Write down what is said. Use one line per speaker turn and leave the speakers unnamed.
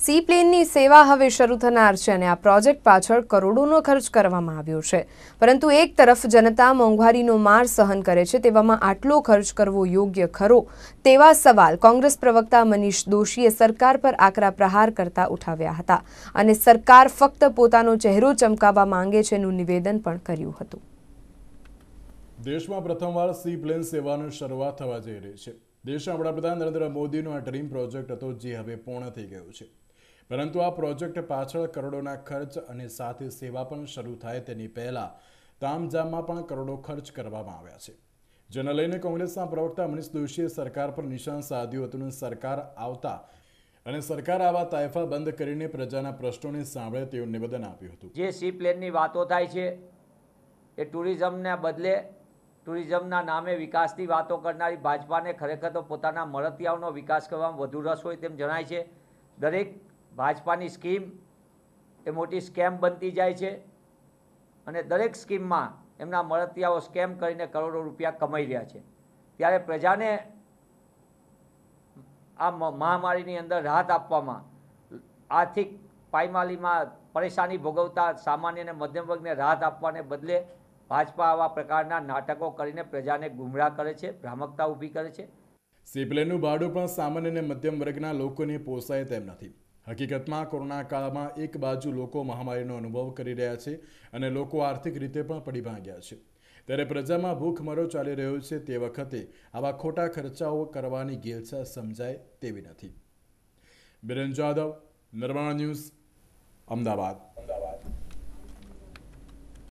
C પ્લેનની સેવા હવે શરૂ થનાર છે અને આ પ્રોજેક્ટ પાછળ કરોડોનો ખર્ચ કરવામાં આવ્યો છે પરંતુ એક તરફ જનતા મોંઘવારીનો માર સહન કરે છે તેવામાં આટલો ખર્ચ કરવો યોગ્ય ખરો તેવા સવાલ કોંગ્રેસ પ્રવક્તા મનીષ દોશીએ સરકાર પર આકરા પ્રહાર કરતા ઉઠાવ્યા હતા અને સરકાર ફક્ત પોતાનો ચહેરો ચમકાવવા માંગે છે એનું નિવેદન પણ કર્યું હતું
દેશમાં પ્રથમવાર સી પ્લેન સેવાની શરૂઆત થવા જઈ રહી છે દેશના વડાપ્રધાન નરેન્દ્ર મોદીનો આ ડ્રીમ પ્રોજેક્ટ હતો જે હવે પૂર્ણ થઈ ગયો છે પરંતુ આ પ્રોજેક્ટ પાછળ કરોડોના ખર્ચ અને સાથે સેવા પણ શરૂ થાય તેની પહેલાં તામઝામમાં પણ કરોડો ખર્ચ કરવામાં આવ્યા છે જેને લઈને કોંગ્રેસના પ્રવક્તા મનીષ દોશીએ સરકાર પર નિશાન સાધ્યું હતું સરકાર આવતા અને સરકાર આવા
તાયફા બંધ કરીને પ્રજાના પ્રશ્નોને સાંભળે તેવું નિવેદન આપ્યું હતું જે સી પ્લેનની વાતો થાય છે એ ટુરિઝમના બદલે ટુરિઝમના નામે વિકાસની વાતો કરનારી ભાજપાને ખરેખર તો પોતાના મળતિયાઓનો વિકાસ કરવામાં વધુ રસ હોય તેમ જણાય છે દરેક ભાજપાની સ્કીમ એ મોટી સ્કેમ બનતી જાય છે અને દરેક સ્કીમમાં એમના મળતિયાઓ સ્કેમ કરીને કરોડો રૂપિયા કમાઈ રહ્યા છે ત્યારે પ્રજાને આ મહામારીની અંદર રાહત આપવામાં આર્થિક પાયમાલીમાં પરેશાની ભોગવતા સામાન્ય અને મધ્યમ વર્ગને રાહત આપવાને બદલે ભાજપા આવા પ્રકારના નાટકો કરીને પ્રજાને ગુમરાહ કરે છે ભ્રામકતા ઊભી કરે છે
સિપ્લેનનું ભાડું પણ સામાન્ય અને મધ્યમ વર્ગના લોકોને પોસાય તેમ નથી હકીકતમાં કોરોના કાળમાં એક બાજુ લોકો મહામારીનો અનુભવ કરી રહ્યા છે અને લોકો આર્થિક રીતે પણ પડી ભાંગ્યા છે ત્યારે પ્રજામાં ભૂખમરો ચાલી રહ્યો છે તે વખતે આવા ખોટા ખર્ચાઓ કરવાની ગેલછા સમજાય તેવી નથી બિરેન જાદવ
નિર્માણ ન્યૂઝ અમદાવાદ